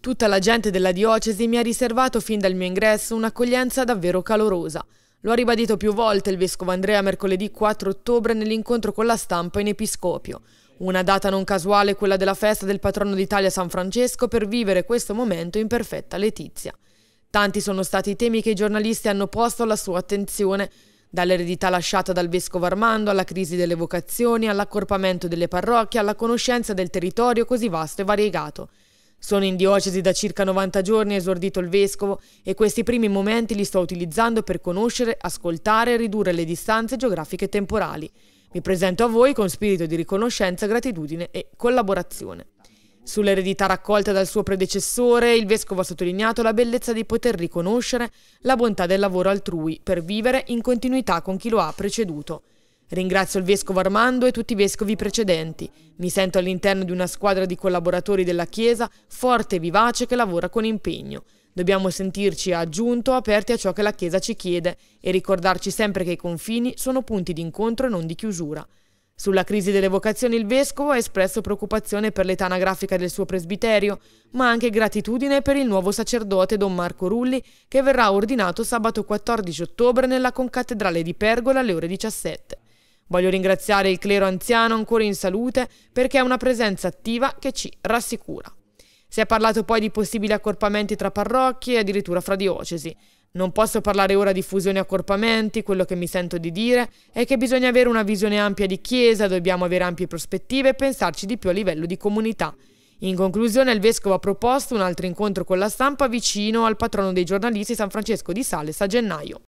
Tutta la gente della diocesi mi ha riservato fin dal mio ingresso un'accoglienza davvero calorosa. Lo ha ribadito più volte il vescovo Andrea mercoledì 4 ottobre nell'incontro con la stampa in episcopio. Una data non casuale quella della festa del patrono d'Italia San Francesco per vivere questo momento in perfetta letizia. Tanti sono stati i temi che i giornalisti hanno posto alla sua attenzione, dall'eredità lasciata dal vescovo Armando alla crisi delle vocazioni, all'accorpamento delle parrocchie, alla conoscenza del territorio così vasto e variegato. Sono in diocesi da circa 90 giorni, esordito il vescovo, e questi primi momenti li sto utilizzando per conoscere, ascoltare e ridurre le distanze geografiche e temporali. Mi presento a voi con spirito di riconoscenza, gratitudine e collaborazione. Sull'eredità raccolta dal suo predecessore, il vescovo ha sottolineato la bellezza di poter riconoscere la bontà del lavoro altrui per vivere in continuità con chi lo ha preceduto. Ringrazio il vescovo Armando e tutti i vescovi precedenti. Mi sento all'interno di una squadra di collaboratori della Chiesa forte e vivace che lavora con impegno. Dobbiamo sentirci aggiunto aperti a ciò che la Chiesa ci chiede e ricordarci sempre che i confini sono punti di incontro e non di chiusura. Sulla crisi delle vocazioni il vescovo ha espresso preoccupazione per l'età anagrafica del suo presbiterio, ma anche gratitudine per il nuovo sacerdote Don Marco Rulli che verrà ordinato sabato 14 ottobre nella concattedrale di Pergola alle ore 17. Voglio ringraziare il clero anziano ancora in salute perché è una presenza attiva che ci rassicura. Si è parlato poi di possibili accorpamenti tra parrocchie e addirittura fra diocesi. Non posso parlare ora di fusioni e accorpamenti, quello che mi sento di dire è che bisogna avere una visione ampia di chiesa, dobbiamo avere ampie prospettive e pensarci di più a livello di comunità. In conclusione il vescovo ha proposto un altro incontro con la stampa vicino al patrono dei giornalisti San Francesco di Sales a gennaio.